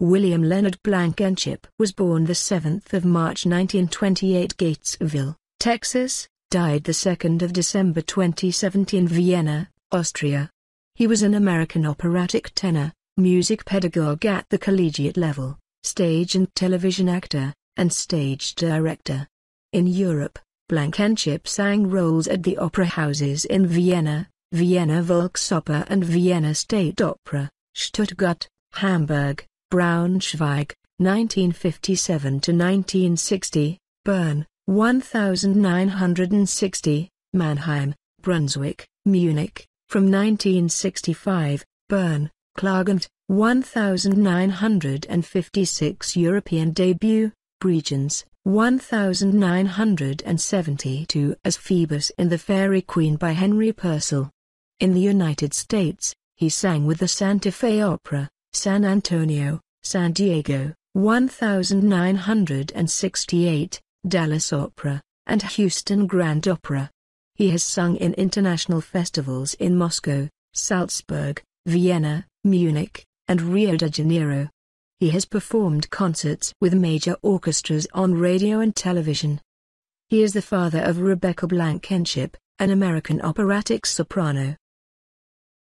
William Leonard Blankenship was born the 7th of March 1928 Gatesville, Texas, died the 2nd of December 2017 Vienna, Austria. He was an American operatic tenor, music pedagogue at the collegiate level, stage and television actor, and stage director. In Europe, Blankenship sang roles at the opera houses in Vienna, Vienna Volksoper and Vienna State Opera, Stuttgart, Hamburg, Braunschweig, 1957 to 1960, Bern, 1960, Mannheim, Brunswick, Munich, from 1965, Bern, Klargent, 1956 European debut, Bregenz, 1972 as Phoebus in The Fairy Queen by Henry Purcell. In the United States, he sang with the Santa Fe Opera. San Antonio, San Diego, 1968, Dallas Opera, and Houston Grand Opera. He has sung in international festivals in Moscow, Salzburg, Vienna, Munich, and Rio de Janeiro. He has performed concerts with major orchestras on radio and television. He is the father of Rebecca Blankenship, an American operatic soprano.